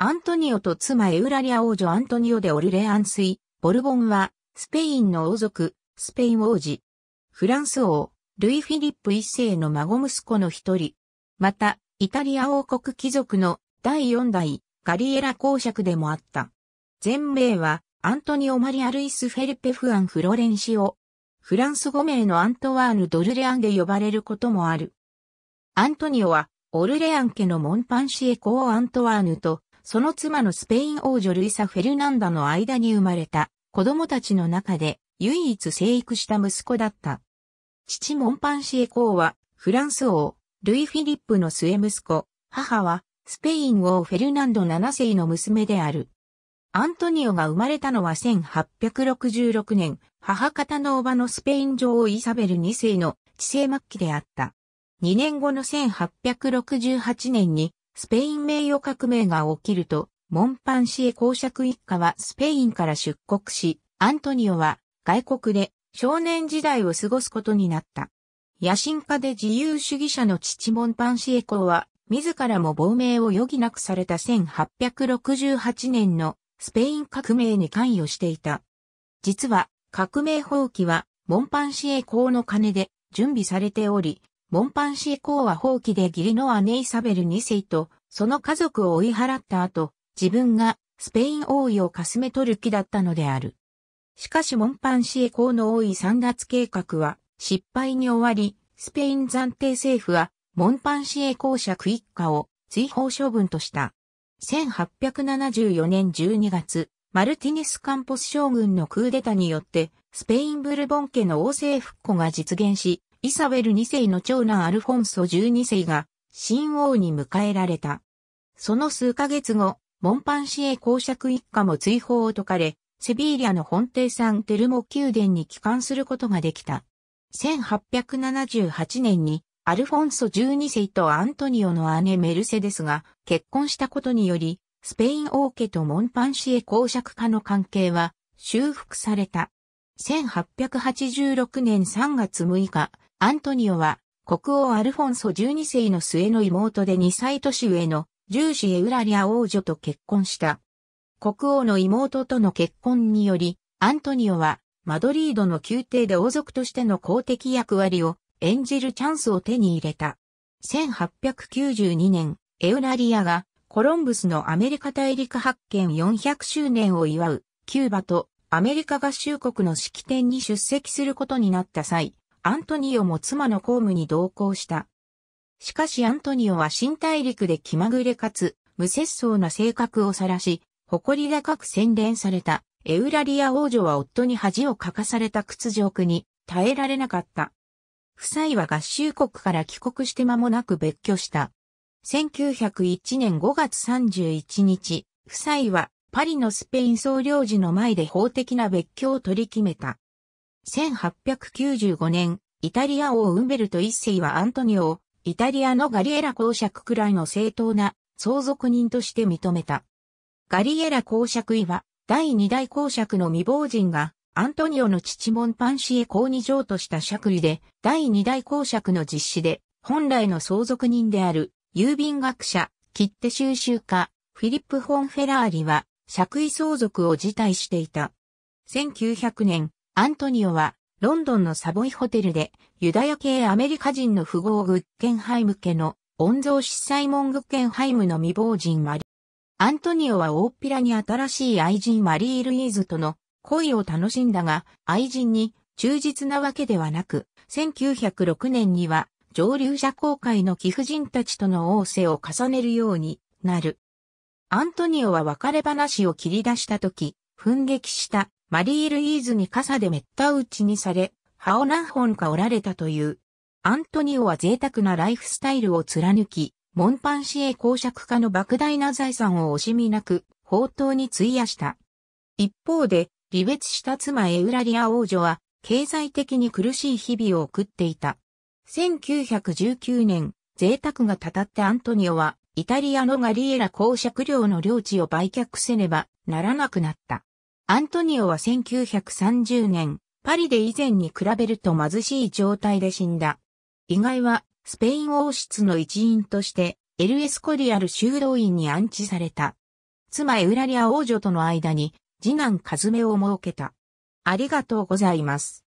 アントニオと妻エウラリア王女アントニオでオルレアンスイ、ボルボンは、スペインの王族、スペイン王子、フランス王、ルイ・フィリップ一世の孫息子の一人。また、イタリア王国貴族の第四代、ガリエラ公爵でもあった。全名は、アントニオ・マリア・ルイス・フェルペ・フアン・フロレンシオ。フランス語名のアントワーヌ・ドルレアンで呼ばれることもある。アントニオは、オルレアン家のモンパンシエコー・アントワーヌと、その妻のスペイン王女ルイサ・フェルナンダの間に生まれた子供たちの中で唯一生育した息子だった。父モンパンシエ公はフランス王、ルイ・フィリップの末息子、母はスペイン王フェルナンド7世の娘である。アントニオが生まれたのは1866年、母方の叔母のスペイン女王イサベル2世の治世末期であった。2年後の1868年にスペイン名誉革命が起きると、モンパンシエ公爵一家はスペインから出国し、アントニオは外国で少年時代を過ごすことになった。野心家で自由主義者の父モンパンシエ公は、自らも亡命を余儀なくされた1868年のスペイン革命に関与していた。実は、革命放棄は、モンパンシエ公の金で準備されており、モンパンシー公は放棄で義理の姉イサベル2世と、その家族を追い払った後、自分がスペイン王位をかすめ取る気だったのである。しかしモンパンシー公の王位三月計画は失敗に終わり、スペイン暫定政府はモンパンシー公爵一家を追放処分とした。1874年12月、マルティネス・カンポス将軍のクーデタによって、スペインブルボン家の王政復古が実現し、イサベル2世の長男アルフォンソ12世が、新王に迎えられた。その数ヶ月後、モンパンシエ公爵一家も追放を解かれ、セビーリアの本邸さんテルモ宮殿に帰還することができた。1878年に、アルフォンソ12世とアントニオの姉メルセデスが結婚したことにより、スペイン王家とモンパンシエ公爵家の関係は修復された。1886年3月6日、アントニオは、国王アルフォンソ12世の末の妹で2歳年上のー子エウラリア王女と結婚した。国王の妹との結婚により、アントニオは、マドリードの宮廷で王族としての公的役割を演じるチャンスを手に入れた。1892年、エウラリアがコロンブスのアメリカ大陸発見400周年を祝うキューバとアメリカ合衆国の式典に出席することになった際、アントニオも妻の公務に同行した。しかしアントニオは新大陸で気まぐれかつ、無節操な性格を晒し、誇り高く洗練された、エウラリア王女は夫に恥をかかされた屈辱に耐えられなかった。夫妻は合衆国から帰国して間もなく別居した。1901年5月31日、夫妻はパリのスペイン総領事の前で法的な別居を取り決めた。1895年、イタリア王ウンベルト一世はアントニオを、イタリアのガリエラ公爵くらいの正当な相続人として認めた。ガリエラ公爵位は、第二代公爵の未亡人が、アントニオの父モンパンシエ公に譲渡した爵位で、第二代公爵の実施で、本来の相続人である、郵便学者、切手収集家、フィリップ・フォン・フェラーリは、爵位相続を辞退していた。1900年、アントニオは、ロンドンのサボイホテルで、ユダヤ系アメリカ人の富豪グッケンハイム家の、音像司祭門グッケンハイムの未亡人マリ。アントニオは大っぴらに新しい愛人マリー・ルイーズとの恋を楽しんだが、愛人に忠実なわけではなく、1906年には上流者公会の貴婦人たちとの王せを重ねるようになる。アントニオは別れ話を切り出した時、奮撃したマリー・ルイーズに傘でめった打ちにされ、歯を何本か折られたという。アントニオは贅沢なライフスタイルを貫き、モンパン市エ公爵家の莫大な財産を惜しみなく、宝刀に費やした。一方で、離別した妻エウラリア王女は、経済的に苦しい日々を送っていた。1919年、贅沢がたたってアントニオは、イタリアのガリエラ公爵領の領地を売却せねばならなくなった。アントニオは1930年、パリで以前に比べると貧しい状態で死んだ。意外は、スペイン王室の一員として、エルエスコリアル修道院に安置された。妻エウラリア王女との間に、次男カズメを設けた。ありがとうございます。